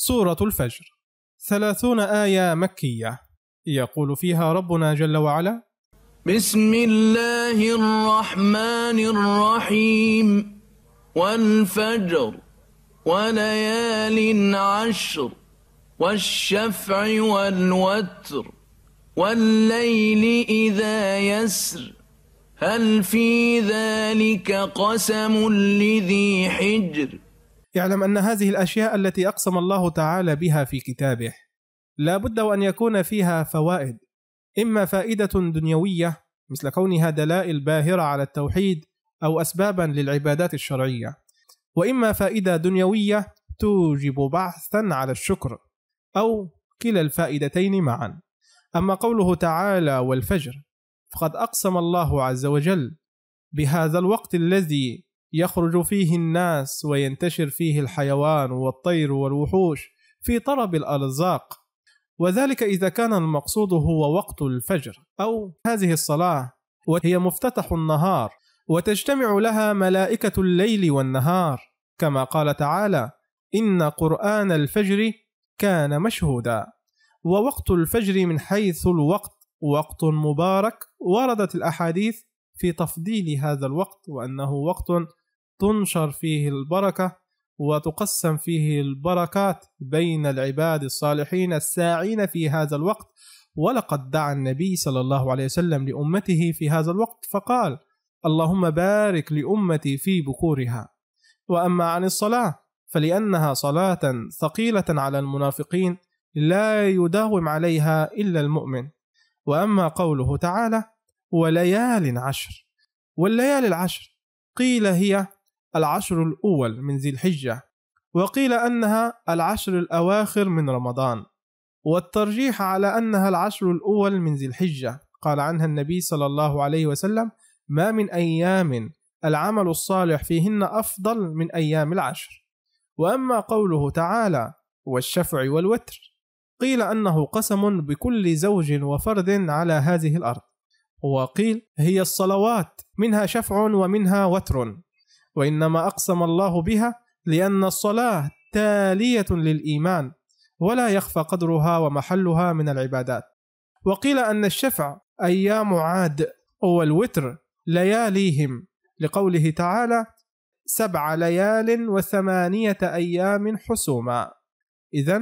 سورة الفجر ثلاثون آية مكية يقول فيها ربنا جل وعلا بسم الله الرحمن الرحيم والفجر وليال عشر والشفع والوتر والليل إذا يسر هل في ذلك قسم لذي حجر اعلم أن هذه الأشياء التي أقسم الله تعالى بها في كتابه لا بد وأن يكون فيها فوائد إما فائدة دنيوية مثل كونها دلائل باهرة على التوحيد أو أسبابا للعبادات الشرعية وإما فائدة دنيوية توجب بحثا على الشكر أو كلا الفائدتين معا أما قوله تعالى والفجر فقد أقسم الله عز وجل بهذا الوقت الذي يخرج فيه الناس وينتشر فيه الحيوان والطير والوحوش في طرب الارزاق وذلك اذا كان المقصود هو وقت الفجر او هذه الصلاه وهي مفتتح النهار وتجتمع لها ملائكه الليل والنهار كما قال تعالى ان قران الفجر كان مشهودا ووقت الفجر من حيث الوقت وقت مبارك وردت الاحاديث في تفضيل هذا الوقت وانه وقت تنشر فيه البركة وتقسم فيه البركات بين العباد الصالحين الساعين في هذا الوقت ولقد دعا النبي صلى الله عليه وسلم لأمته في هذا الوقت فقال اللهم بارك لأمتي في بكورها وأما عن الصلاة فلأنها صلاة ثقيلة على المنافقين لا يداوم عليها إلا المؤمن وأما قوله تعالى وليال عشر والليالي العشر قيل هي العشر الأول من ذي الحجة وقيل أنها العشر الأواخر من رمضان والترجيح على أنها العشر الأول من ذي الحجة قال عنها النبي صلى الله عليه وسلم ما من أيام العمل الصالح فيهن أفضل من أيام العشر وأما قوله تعالى والشفع والوتر قيل أنه قسم بكل زوج وفرد على هذه الأرض وقيل هي الصلوات منها شفع ومنها وتر وانما اقسم الله بها لان الصلاه تاليه للايمان ولا يخفى قدرها ومحلها من العبادات وقيل ان الشفع ايام عاد والوتر لياليهم لقوله تعالى سبع ليال وثمانيه ايام حسوما اذا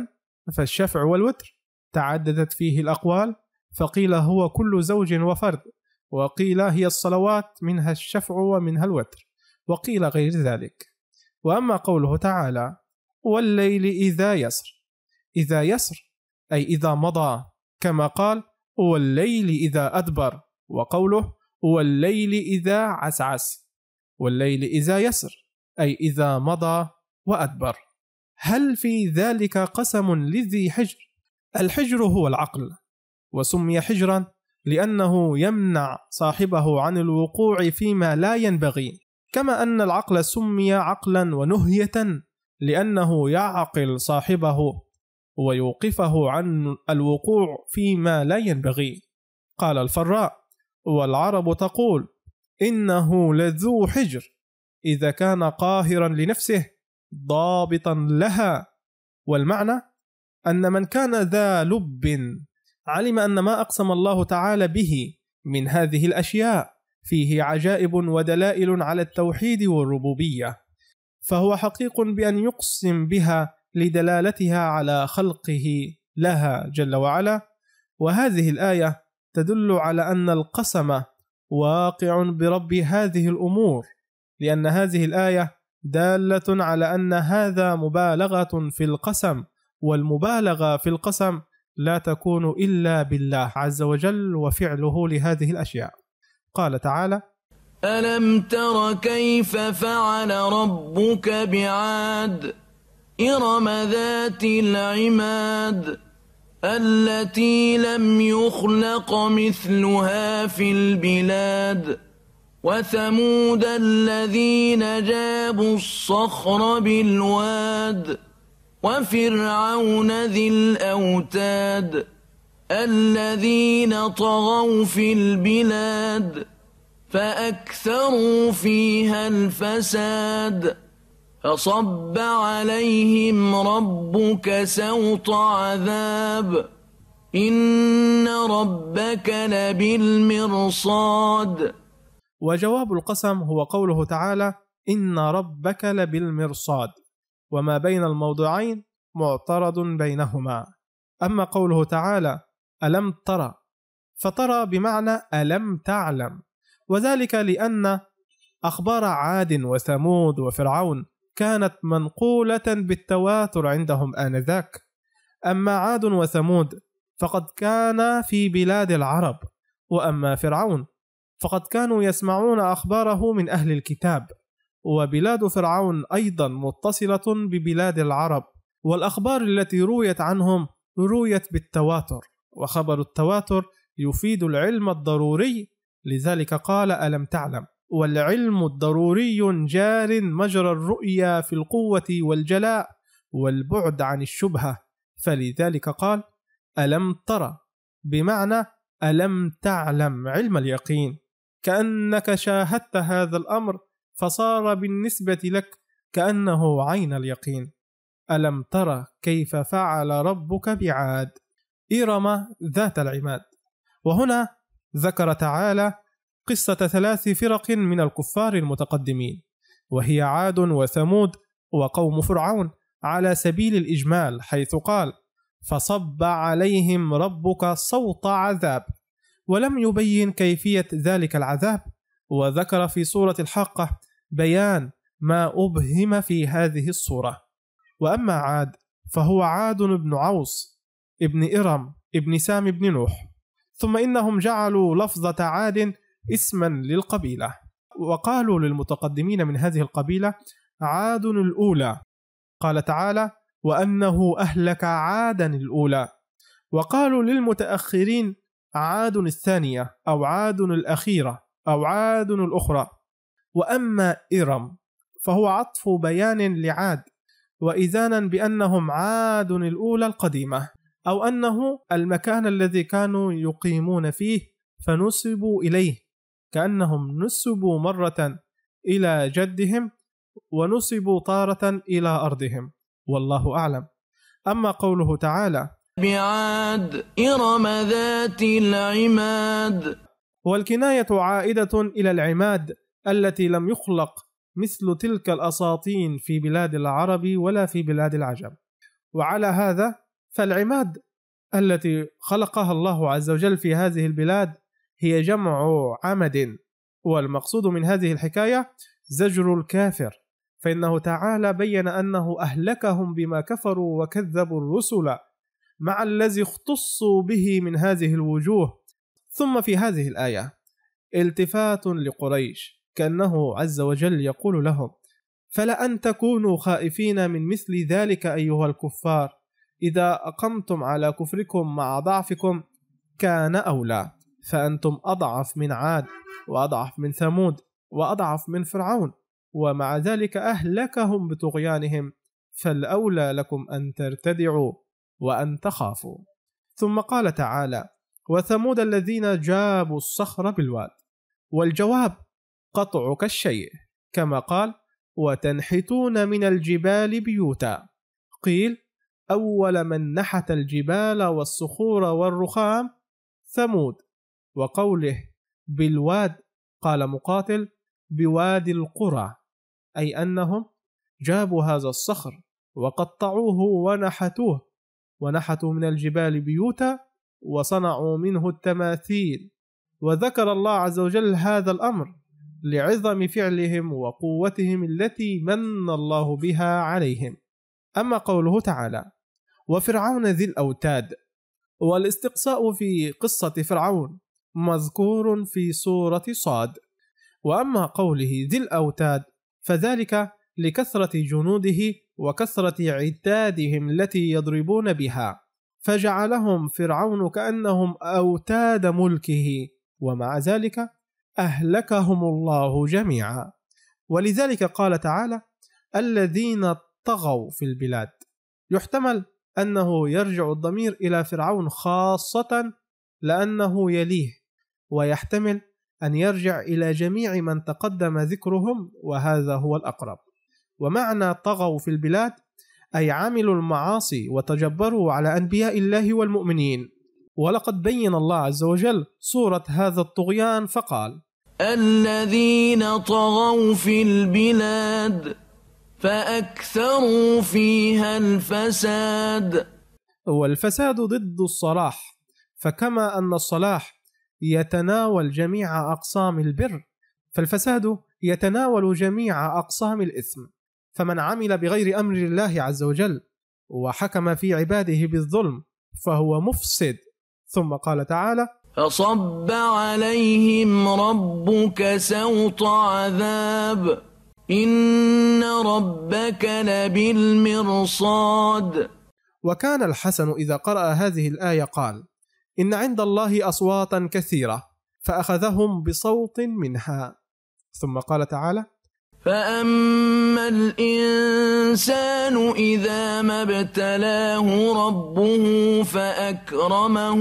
فالشفع والوتر تعددت فيه الاقوال فقيل هو كل زوج وفرد وقيل هي الصلوات منها الشفع ومنها الوتر وقيل غير ذلك واما قوله تعالى والليل اذا يسر اذا يسر اي اذا مضى كما قال والليل اذا ادبر وقوله والليل اذا عسعس والليل اذا يسر اي اذا مضى وادبر هل في ذلك قسم لذي حجر الحجر هو العقل وسمي حجرا لانه يمنع صاحبه عن الوقوع فيما لا ينبغي كما أن العقل سمي عقلا ونهية لأنه يعقل صاحبه ويوقفه عن الوقوع فيما لا ينبغي قال الفراء والعرب تقول إنه لذو حجر إذا كان قاهرا لنفسه ضابطا لها والمعنى أن من كان ذا لب علم أن ما أقسم الله تعالى به من هذه الأشياء فيه عجائب ودلائل على التوحيد والربوبية فهو حقيق بأن يقسم بها لدلالتها على خلقه لها جل وعلا وهذه الآية تدل على أن القسم واقع برب هذه الأمور لأن هذه الآية دالة على أن هذا مبالغة في القسم والمبالغة في القسم لا تكون إلا بالله عز وجل وفعله لهذه الأشياء قال تعالى ألم تر كيف فعل ربك بعاد إرم ذات العماد التي لم يخلق مثلها في البلاد وثمود الذين جابوا الصخر بالواد وفرعون ذي الأوتاد الذين طغوا في البلاد فأكثروا فيها الفساد فصب عليهم ربك سوط عذاب إن ربك لبالمرصاد وجواب القسم هو قوله تعالى إن ربك لبالمرصاد وما بين الموضعين معترض بينهما أما قوله تعالى ألم ترى فترى بمعنى ألم تعلم وذلك لأن أخبار عاد وثمود وفرعون كانت منقولة بالتواتر عندهم آنذاك أما عاد وثمود فقد كان في بلاد العرب وأما فرعون فقد كانوا يسمعون أخباره من أهل الكتاب وبلاد فرعون أيضا متصلة ببلاد العرب والأخبار التي رويت عنهم رويت بالتواتر وخبر التواتر يفيد العلم الضروري لذلك قال ألم تعلم والعلم الضروري جار مجرى الرؤيا في القوة والجلاء والبعد عن الشبهة فلذلك قال ألم ترى بمعنى ألم تعلم علم اليقين كأنك شاهدت هذا الأمر فصار بالنسبة لك كأنه عين اليقين ألم ترى كيف فعل ربك بعاد إرم ذات العماد وهنا ذكر تعالى قصة ثلاث فرق من الكفار المتقدمين وهي عاد وثمود وقوم فرعون على سبيل الإجمال حيث قال فصب عليهم ربك صوت عذاب ولم يبين كيفية ذلك العذاب وذكر في سورة الحاقة بيان ما أبهم في هذه الصورة وأما عاد فهو عاد بن عوص ابن إرم ابن سام بن نوح ثم إنهم جعلوا لفظة عاد اسما للقبيلة وقالوا للمتقدمين من هذه القبيلة عاد الأولى قال تعالى وأنه أهلك عادا الأولى وقالوا للمتأخرين عاد الثانية أو عاد الأخيرة أو عاد الأخرى وأما إرم فهو عطف بيان لعاد وإذانا بأنهم عاد الأولى القديمة أو أنه المكان الذي كانوا يقيمون فيه فنسبوا إليه كأنهم نسبوا مرة إلى جدهم ونسبوا تارة إلى أرضهم والله أعلم أما قوله تعالى بعاد إرم ذات العماد والكناية عائدة إلى العماد التي لم يخلق مثل تلك الأساطين في بلاد العرب ولا في بلاد العجم وعلى هذا فالعماد التي خلقها الله عز وجل في هذه البلاد هي جمع عمد والمقصود من هذه الحكايه زجر الكافر فانه تعالى بين انه اهلكهم بما كفروا وكذبوا الرسل مع الذي اختصوا به من هذه الوجوه ثم في هذه الايه التفات لقريش كانه عز وجل يقول لهم فلان تكونوا خائفين من مثل ذلك ايها الكفار إذا أقمتم على كفركم مع ضعفكم كان أولى فأنتم أضعف من عاد وأضعف من ثمود وأضعف من فرعون ومع ذلك أهلكهم بطغيانهم فالأولى لكم أن ترتدعوا وأن تخافوا ثم قال تعالى وثمود الذين جابوا الصخر بالواد والجواب قطعك الشيء كما قال وتنحتون من الجبال بيوتا قيل أول من نحت الجبال والصخور والرخام ثمود وقوله بالواد قال مقاتل بوادي القرى أي أنهم جابوا هذا الصخر وقطعوه ونحتوه ونحتوا من الجبال بيوتا وصنعوا منه التماثيل وذكر الله عز وجل هذا الأمر لعظم فعلهم وقوتهم التي من الله بها عليهم أما قوله تعالى وفرعون ذي الأوتاد والاستقصاء في قصة فرعون مذكور في سورة صاد وأما قوله ذي الأوتاد فذلك لكثرة جنوده وكثرة عتادهم التي يضربون بها فجعلهم فرعون كأنهم أوتاد ملكه ومع ذلك أهلكهم الله جميعا ولذلك قال تعالى الذين طغوا في البلاد يحتمل أنه يرجع الضمير إلى فرعون خاصة لأنه يليه ويحتمل أن يرجع إلى جميع من تقدم ذكرهم وهذا هو الأقرب ومعنى طغوا في البلاد أي عملوا المعاصي وتجبروا على أنبياء الله والمؤمنين ولقد بين الله عز وجل صورة هذا الطغيان فقال الذين طغوا في البلاد فأكثروا فيها الفساد والفساد ضد الصلاح فكما أن الصلاح يتناول جميع أقسام البر فالفساد يتناول جميع أقسام الإثم فمن عمل بغير أمر الله عز وجل وحكم في عباده بالظلم فهو مفسد ثم قال تعالى فصب عليهم ربك سوط عذاب إن ربك لبالمرصاد وكان الحسن إذا قرأ هذه الآية قال: إن عند الله أصواتا كثيرة فأخذهم بصوت منها. ثم قال تعالى: فأما الإنسان إذا ما ابتلاه ربه فأكرمه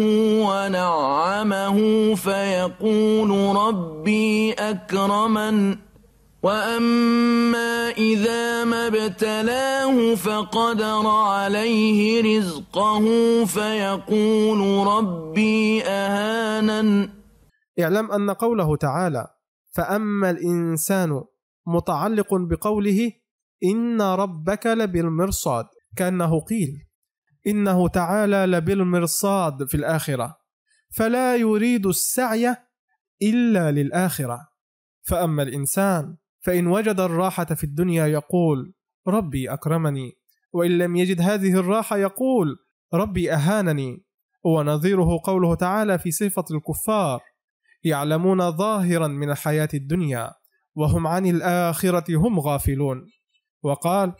ونعمه فيقول ربي أكرمن واما اذا ما ابتلاه فقدر عليه رزقه فيقول ربي اهانا اعلم ان قوله تعالى فاما الانسان متعلق بقوله ان ربك لبالمرصاد كانه قيل انه تعالى لبالمرصاد في الاخره فلا يريد السعي الا للاخره فاما الانسان فإن وجد الراحة في الدنيا يقول ربي أكرمني وإن لم يجد هذه الراحة يقول ربي أهانني ونظيره قوله تعالى في صفة الكفار يعلمون ظاهرا من الحياة الدنيا وهم عن الآخرة هم غافلون وقال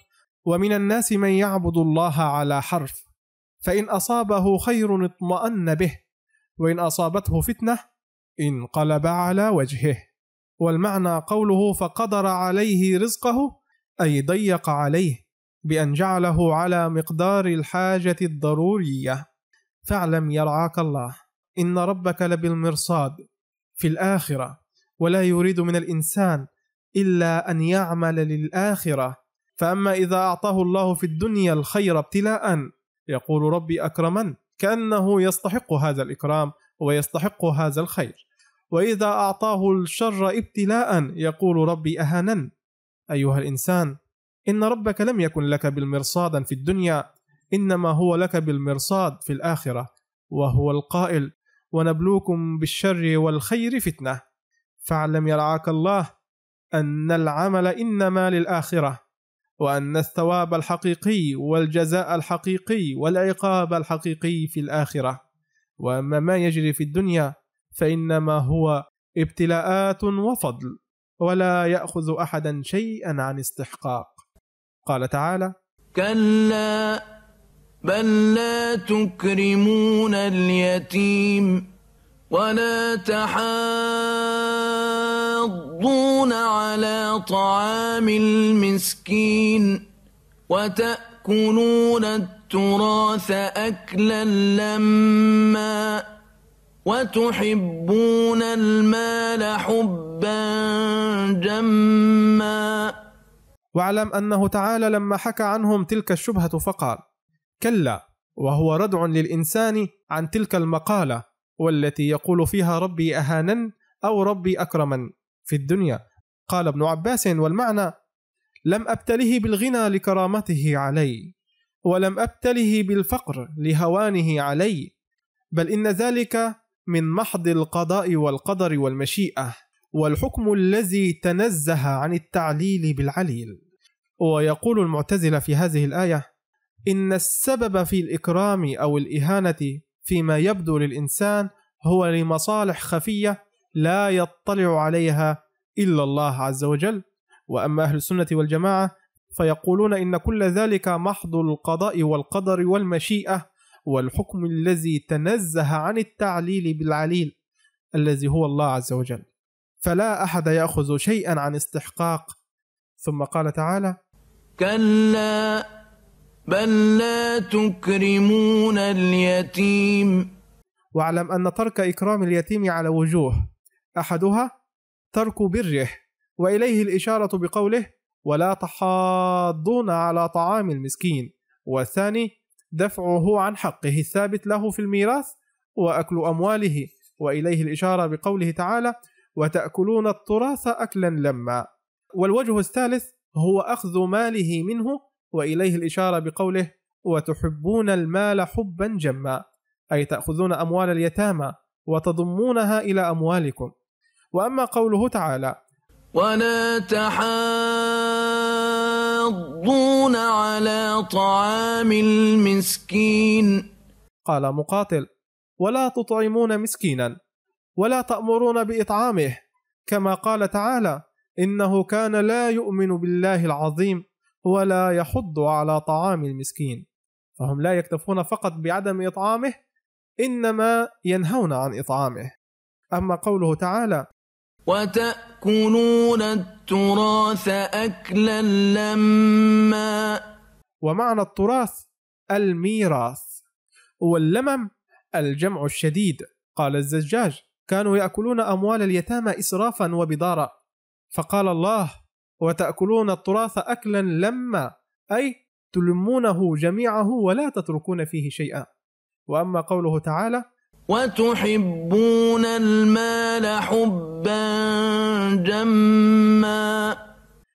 ومن الناس من يعبد الله على حرف فإن أصابه خير اطمأن به وإن أصابته فتنة انقلب على وجهه والمعنى قوله فقدر عليه رزقه أي ضيق عليه بأن جعله على مقدار الحاجة الضرورية فاعلم يرعاك الله إن ربك لبالمرصاد في الآخرة ولا يريد من الإنسان إلا أن يعمل للآخرة فأما إذا أعطاه الله في الدنيا الخير ابتلاء يقول ربي أكرمن كأنه يستحق هذا الإكرام ويستحق هذا الخير وإذا أعطاه الشر ابتلاء يقول ربي أهانن أيها الإنسان إن ربك لم يكن لك بالمرصادا في الدنيا إنما هو لك بالمرصاد في الآخرة وهو القائل ونبلوكم بالشر والخير فتنة فاعلم يرعاك الله أن العمل إنما للآخرة وأن الثواب الحقيقي والجزاء الحقيقي والعقاب الحقيقي في الآخرة وأما ما يجري في الدنيا فانما هو ابتلاءات وفضل ولا ياخذ احدا شيئا عن استحقاق قال تعالى كلا بل لا تكرمون اليتيم ولا تحاضون على طعام المسكين وتاكلون التراث اكلا لمّا وتحبون المال حبا جما واعلم انه تعالى لما حكى عنهم تلك الشبهه فقال كلا وهو ردع للانسان عن تلك المقاله والتي يقول فيها ربي اهانن او ربي اكرمن في الدنيا قال ابن عباس والمعنى لم ابتله بالغنى لكرامته علي ولم ابتله بالفقر لهوانه علي بل ان ذلك من محض القضاء والقدر والمشيئة والحكم الذي تنزه عن التعليل بالعليل ويقول المعتزلة في هذه الآية إن السبب في الإكرام أو الإهانة فيما يبدو للإنسان هو لمصالح خفية لا يطلع عليها إلا الله عز وجل وأما أهل السنة والجماعة فيقولون إن كل ذلك محض القضاء والقدر والمشيئة والحكم الذي تنزه عن التعليل بالعليل الذي هو الله عز وجل فلا احد ياخذ شيئا عن استحقاق ثم قال تعالى كلا بل لا تكرمون اليتيم واعلم ان ترك اكرام اليتيم على وجوه احدها ترك بره واليه الاشاره بقوله ولا تحاضون على طعام المسكين والثاني دفعه عن حقه الثابت له في الميراث واكل امواله واليه الاشاره بقوله تعالى وتاكلون التراث اكلا لما والوجه الثالث هو اخذ ماله منه واليه الاشاره بقوله وتحبون المال حبا جما اي تاخذون اموال اليتامى وتضمونها الى اموالكم واما قوله تعالى ولا تحاسبون يحضون على طعام المسكين قال مقاتل ولا تطعمون مسكينا ولا تأمرون بإطعامه كما قال تعالى إنه كان لا يؤمن بالله العظيم ولا يحض على طعام المسكين فهم لا يكتفون فقط بعدم إطعامه إنما ينهون عن إطعامه أما قوله تعالى وتأكلون التراث أكلا لما ومعنى التراث الميراث واللمم الجمع الشديد قال الزجاج كانوا يأكلون أموال اليتامى إسرافا وبدارا فقال الله وتأكلون التراث أكلا لما أي تلمونه جميعه ولا تتركون فيه شيئا وأما قوله تعالى وتحبون المال حبا جما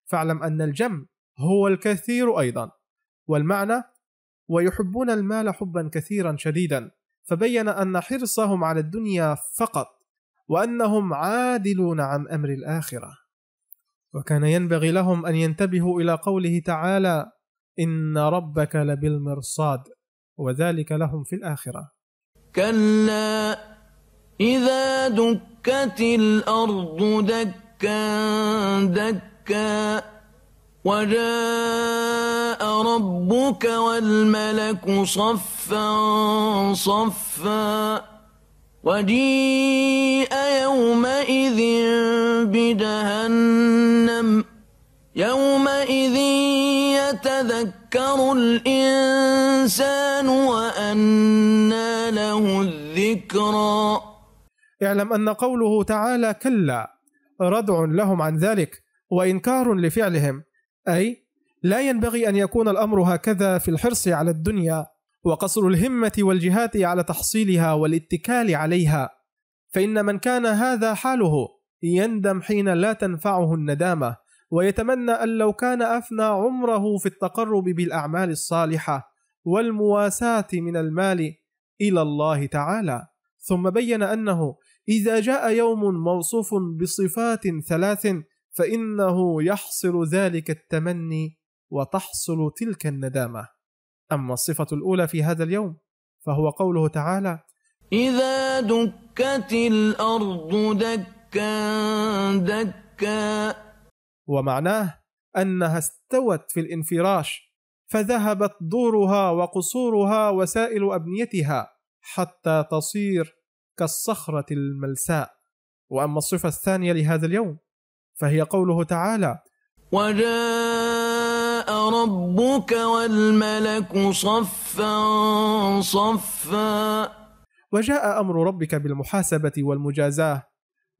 فاعلم أن الجم هو الكثير أيضا والمعنى ويحبون المال حبا كثيرا شديدا فبين أن حرصهم على الدنيا فقط وأنهم عادلون عن أمر الآخرة وكان ينبغي لهم أن ينتبهوا إلى قوله تعالى إن ربك لبالمرصاد وذلك لهم في الآخرة كلا إذا دكت الأرض دكا دكا وجاء ربك والملك صفا صفا وجيء يومئذ بجهنم يومئذ يتذكر الإنسان وأن ذكرا اعلم أن قوله تعالى كلا ردع لهم عن ذلك وإنكار لفعلهم أي لا ينبغي أن يكون الأمر هكذا في الحرص على الدنيا وقصر الهمة والجهات على تحصيلها والاتكال عليها فإن من كان هذا حاله يندم حين لا تنفعه الندامة ويتمنى أن لو كان أفنى عمره في التقرب بالأعمال الصالحة والمواساة من المال إلى الله تعالى ثم بين أنه إذا جاء يوم موصوف بصفات ثلاث فإنه يحصل ذلك التمني وتحصل تلك الندامة. أما الصفة الأولى في هذا اليوم فهو قوله تعالى: إذا دكت الأرض دكا دكا ومعناه أنها استوت في الانفراش فذهبت دورها وقصورها وسائل أبنيتها حتى تصير كالصخرة الملساء وأما الصفة الثانية لهذا اليوم فهي قوله تعالى وجاء ربك والملك صفا صفا وجاء أمر ربك بالمحاسبة والمجازاة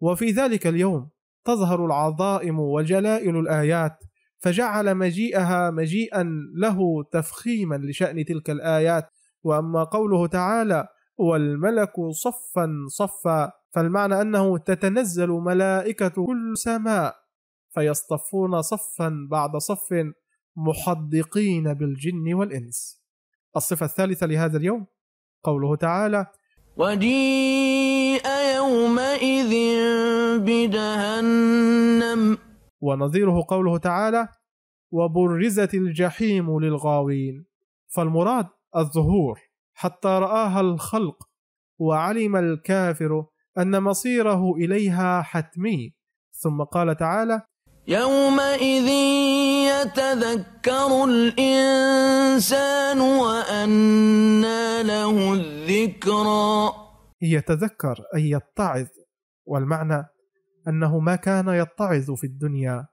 وفي ذلك اليوم تظهر العظائم وجلائل الآيات فجعل مجيئها مجيئا له تفخيما لشأن تلك الآيات واما قوله تعالى والملك صفا صفا فالمعنى انه تتنزل ملائكه كل سماء فيصطفون صفا بعد صف محدقين بالجن والانس الصفه الثالثه لهذا اليوم قوله تعالى وجيء يومئذ بجهنم ونظيره قوله تعالى وبرزت الجحيم للغاوين فالمراد الظهور حتى رآها الخلق وعلم الكافر أن مصيره إليها حتمي ثم قال تعالى يومئذ يتذكر الإنسان وأنى له الذكرى يتذكر أي يتعظ والمعنى أنه ما كان يتعظ في الدنيا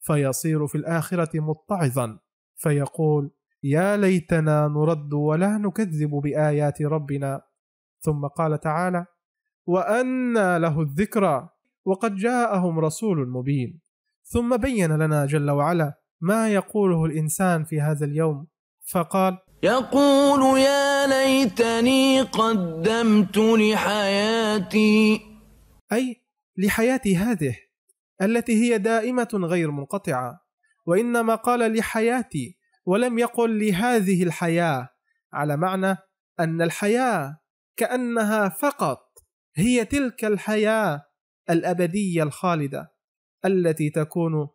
فيصير في الآخرة متعظا فيقول يا ليتنا نرد ولا نكذب بايات ربنا ثم قال تعالى وانى له الذكرى وقد جاءهم رسول مبين ثم بين لنا جل وعلا ما يقوله الانسان في هذا اليوم فقال يقول يا ليتني قدمت لحياتي اي لحياتي هذه التي هي دائمه غير منقطعه وانما قال لحياتي ولم يقل لهذه الحياه على معنى ان الحياه كانها فقط هي تلك الحياه الابديه الخالده التي تكون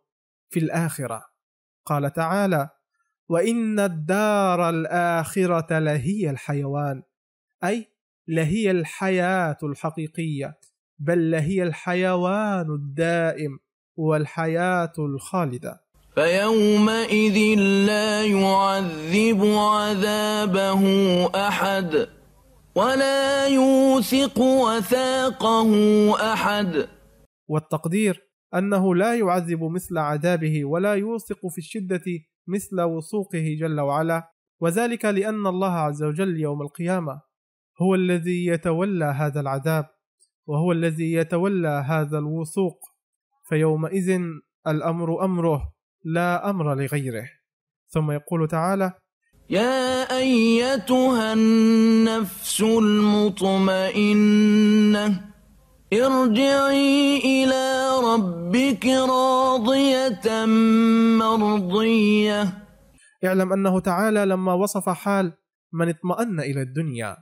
في الاخره قال تعالى وان الدار الاخره لهي الحيوان اي لهي الحياه الحقيقيه بل لهي الحيوان الدائم والحياه الخالده فيومئذ لا يعذب عذابه احد ولا يوثق وثاقه احد والتقدير انه لا يعذب مثل عذابه ولا يوثق في الشده مثل وثوقه جل وعلا وذلك لان الله عز وجل يوم القيامه هو الذي يتولى هذا العذاب وهو الذي يتولى هذا الوثوق فيومئذ الامر امره لا امر لغيره ثم يقول تعالى يا ايتها النفس المطمئنه ارجعي الى ربك راضيه مرضيه اعلم انه تعالى لما وصف حال من اطمأن الى الدنيا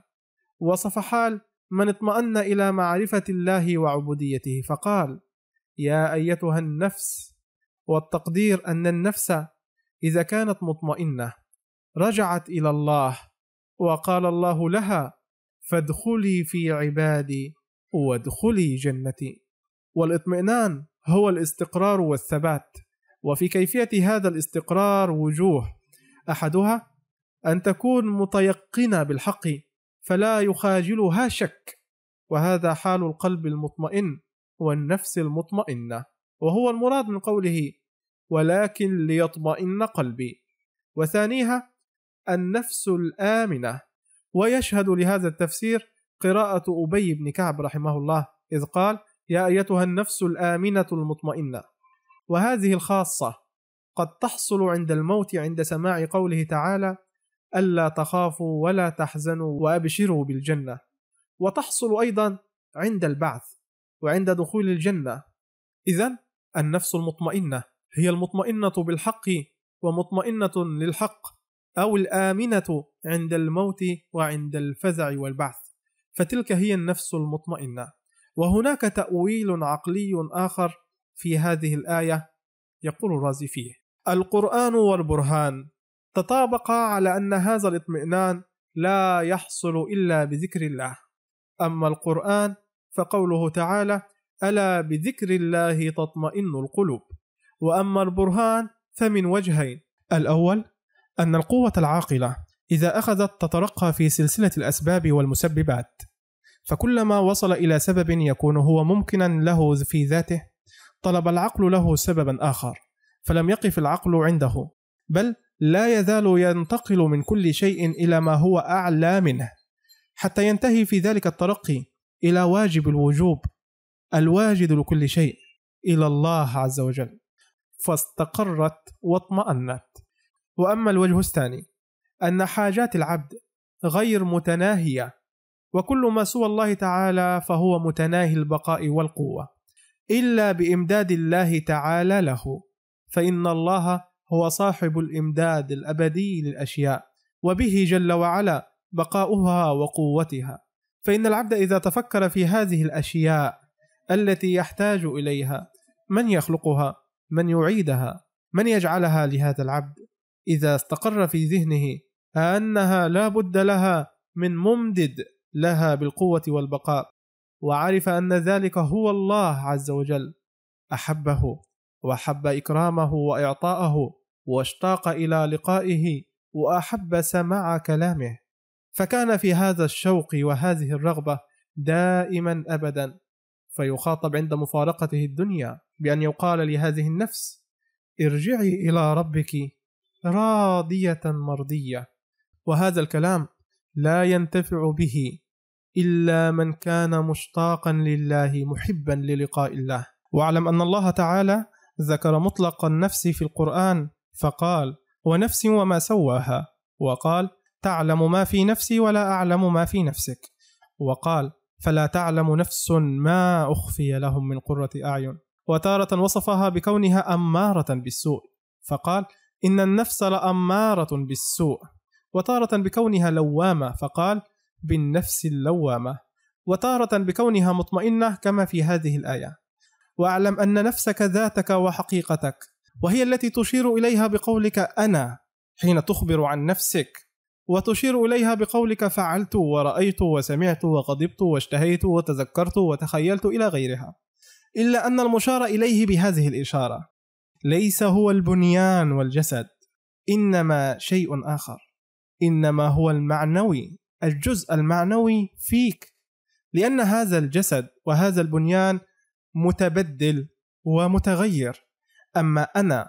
وصف حال من اطمأن الى معرفه الله وعبوديته فقال يا ايتها النفس والتقدير أن النفس إذا كانت مطمئنة رجعت إلى الله وقال الله لها فادخلي في عبادي وادخلي جنتي والاطمئنان هو الاستقرار والثبات وفي كيفية هذا الاستقرار وجوه أحدها أن تكون متيقنة بالحق فلا يخاجلها شك وهذا حال القلب المطمئن والنفس المطمئنه وهو المراد من قوله ولكن ليطمئن قلبي وثانيها النفس الامنه ويشهد لهذا التفسير قراءه ابي بن كعب رحمه الله اذ قال يا ايتها النفس الامنه المطمئنه وهذه الخاصه قد تحصل عند الموت عند سماع قوله تعالى الا تخافوا ولا تحزنوا وابشروا بالجنه وتحصل ايضا عند البعث وعند دخول الجنه اذا النفس المطمئنة هي المطمئنة بالحق ومطمئنة للحق أو الآمنة عند الموت وعند الفزع والبعث فتلك هي النفس المطمئنة وهناك تأويل عقلي آخر في هذه الآية يقول الرازي فيه القرآن والبرهان تطابقا على أن هذا الاطمئنان لا يحصل إلا بذكر الله أما القرآن فقوله تعالى ألا بذكر الله تطمئن القلوب وأما البرهان فمن وجهين الأول أن القوة العاقلة إذا أخذت تترقى في سلسلة الأسباب والمسببات فكلما وصل إلى سبب يكون هو ممكنا له في ذاته طلب العقل له سببا آخر فلم يقف العقل عنده بل لا يزال ينتقل من كل شيء إلى ما هو أعلى منه حتى ينتهي في ذلك الترقي إلى واجب الوجوب الواجد لكل شيء الى الله عز وجل فاستقرت واطمأنت واما الوجه الثاني ان حاجات العبد غير متناهيه وكل ما سوى الله تعالى فهو متناهي البقاء والقوه الا بامداد الله تعالى له فان الله هو صاحب الامداد الابدي للاشياء وبه جل وعلا بقاؤها وقوتها فان العبد اذا تفكر في هذه الاشياء التي يحتاج اليها من يخلقها من يعيدها من يجعلها لهذا العبد اذا استقر في ذهنه انها لا بد لها من ممدد لها بالقوه والبقاء وعرف ان ذلك هو الله عز وجل احبه واحب اكرامه واعطاءه واشتاق الى لقائه واحب سماع كلامه فكان في هذا الشوق وهذه الرغبه دائما ابدا فيخاطب عند مفارقته الدنيا بأن يقال لهذه النفس ارجعي إلى ربك راضية مرضية وهذا الكلام لا ينتفع به إلا من كان مشتاقا لله محبا للقاء الله واعلم أن الله تعالى ذكر مطلق النفس في القرآن فقال ونفس وما سواها وقال تعلم ما في نفسي ولا أعلم ما في نفسك وقال فلا تعلم نفس ما أخفي لهم من قرة أعين وتارة وصفها بكونها أمارة بالسوء فقال إن النفس لأمارة بالسوء وتارة بكونها لوامة فقال بالنفس اللوامة وتارة بكونها مطمئنة كما في هذه الآية واعلم أن نفسك ذاتك وحقيقتك وهي التي تشير إليها بقولك أنا حين تخبر عن نفسك وتشير إليها بقولك فعلت ورأيت وسمعت وغضبت واشتهيت وتذكرت وتخيلت إلى غيرها إلا أن المشار إليه بهذه الإشارة ليس هو البنيان والجسد إنما شيء آخر إنما هو المعنوي الجزء المعنوي فيك لأن هذا الجسد وهذا البنيان متبدل ومتغير أما أنا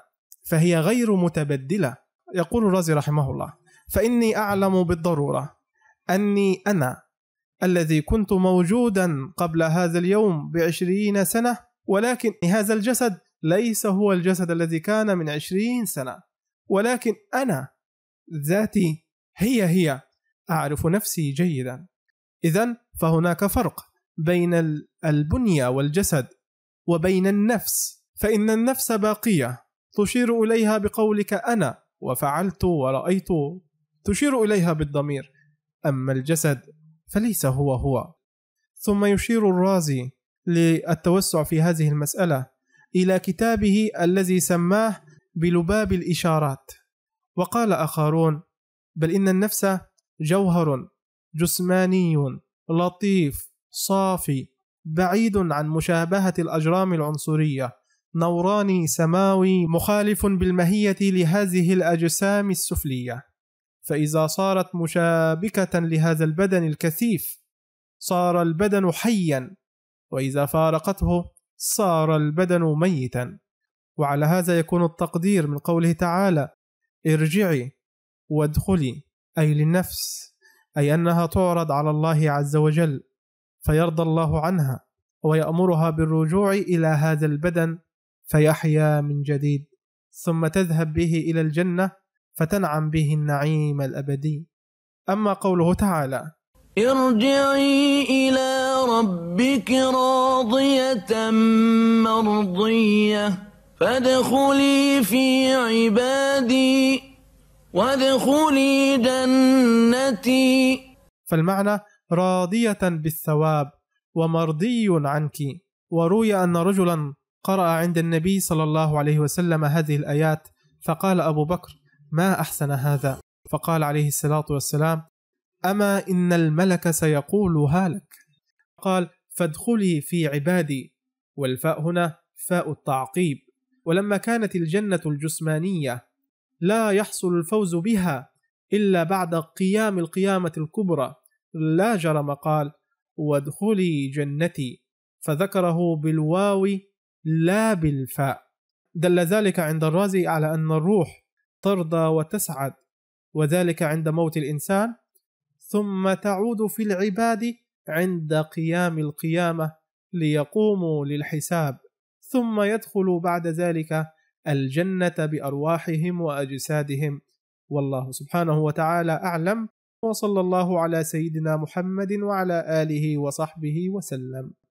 فهي غير متبدلة يقول الرازي رحمه الله فاني اعلم بالضروره اني انا الذي كنت موجودا قبل هذا اليوم بعشرين سنه ولكن هذا الجسد ليس هو الجسد الذي كان من عشرين سنه ولكن انا ذاتي هي هي اعرف نفسي جيدا اذا فهناك فرق بين البنيه والجسد وبين النفس فان النفس باقيه تشير اليها بقولك انا وفعلت ورايت تشير إليها بالضمير أما الجسد فليس هو هو ثم يشير الرازي للتوسع في هذه المسألة إلى كتابه الذي سماه بلباب الإشارات وقال آخرون بل إن النفس جوهر جسماني لطيف صافي بعيد عن مشابهة الأجرام العنصرية نوراني سماوي مخالف بالمهيه لهذه الأجسام السفلية فإذا صارت مشابكة لهذا البدن الكثيف صار البدن حيا وإذا فارقته صار البدن ميتا وعلى هذا يكون التقدير من قوله تعالى ارجعي وادخلي أي للنفس أي أنها تعرض على الله عز وجل فيرضى الله عنها ويأمرها بالرجوع إلى هذا البدن فيحيا من جديد ثم تذهب به إلى الجنة فتنعم به النعيم الابدي اما قوله تعالى ارجعي الى ربك راضيه مرضيه فادخلي في عبادي وادخلي جنتي فالمعنى راضيه بالثواب ومرضي عنك وروي ان رجلا قرا عند النبي صلى الله عليه وسلم هذه الايات فقال ابو بكر ما احسن هذا فقال عليه الصلاه والسلام اما ان الملك سيقولها لك قال فادخلي في عبادي والفاء هنا فاء التعقيب ولما كانت الجنه الجسمانيه لا يحصل الفوز بها الا بعد قيام القيامه الكبرى لا جرم قال وادخلي جنتي فذكره بالواو لا بالفاء دل ذلك عند الرازي على ان الروح ترضى وتسعد وذلك عند موت الانسان ثم تعود في العباد عند قيام القيامه ليقوموا للحساب ثم يدخل بعد ذلك الجنه بارواحهم واجسادهم والله سبحانه وتعالى اعلم وصلى الله على سيدنا محمد وعلى اله وصحبه وسلم